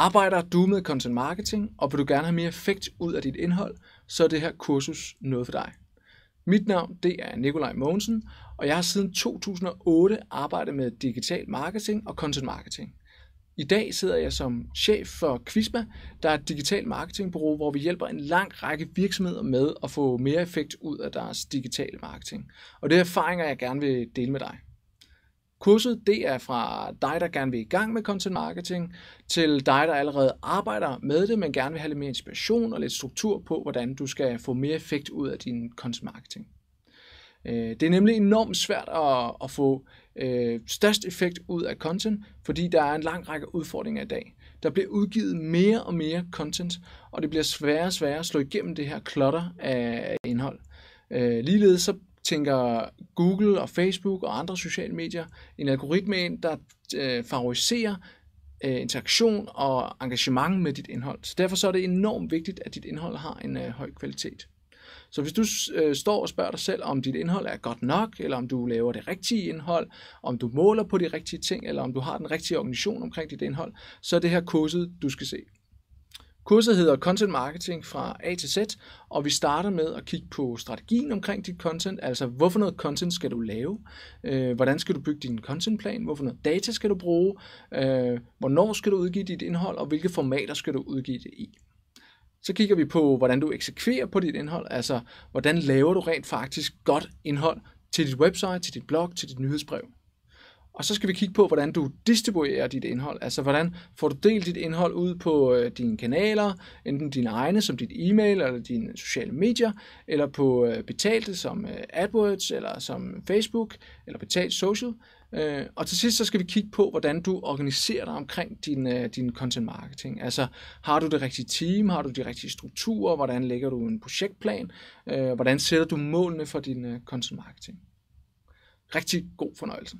Arbejder du med content marketing, og vil du gerne have mere effekt ud af dit indhold, så er det her kursus noget for dig. Mit navn det er Nikolaj Mogensen, og jeg har siden 2008 arbejdet med digital marketing og content marketing. I dag sidder jeg som chef for Quisma, der er et digital marketingbureau, hvor vi hjælper en lang række virksomheder med at få mere effekt ud af deres digitale marketing. Og det er erfaringer, jeg gerne vil dele med dig. Kurset det er fra dig, der gerne vil i gang med content marketing, til dig, der allerede arbejder med det, men gerne vil have lidt mere inspiration og lidt struktur på, hvordan du skal få mere effekt ud af din content marketing. Øh, det er nemlig enormt svært at, at få øh, størst effekt ud af content, fordi der er en lang række udfordringer i dag. Der bliver udgivet mere og mere content, og det bliver sværere og sværere at slå igennem det her klotter af indhold. Øh, ligeledes så tænker Google og Facebook og andre sociale medier en algoritme ind, der øh, favoriserer øh, interaktion og engagement med dit indhold. Så derfor så er det enormt vigtigt, at dit indhold har en øh, høj kvalitet. Så hvis du øh, står og spørger dig selv, om dit indhold er godt nok, eller om du laver det rigtige indhold, om du måler på de rigtige ting, eller om du har den rigtige organisation omkring dit indhold, så er det her kurset, du skal se. Kurset hedder Content Marketing fra A til Z, og vi starter med at kigge på strategien omkring dit content, altså hvorfor noget content skal du lave, øh, hvordan skal du bygge din contentplan, hvorfor noget data skal du bruge, øh, hvornår skal du udgive dit indhold, og hvilke formater skal du udgive det i. Så kigger vi på, hvordan du eksekverer på dit indhold, altså hvordan laver du rent faktisk godt indhold til dit website, til dit blog, til dit nyhedsbrev. Og så skal vi kigge på, hvordan du distribuerer dit indhold. Altså, hvordan får du delt dit indhold ud på øh, dine kanaler, enten dine egne som dit e-mail eller dine sociale medier, eller på øh, betalte som øh, AdWords eller som Facebook eller betalt social. Øh, og til sidst så skal vi kigge på, hvordan du organiserer dig omkring din, øh, din content marketing. Altså har du det rigtige team, har du de rigtige strukturer, hvordan lægger du en projektplan, øh, hvordan sætter du målene for din øh, content marketing. Rigtig god fornøjelse.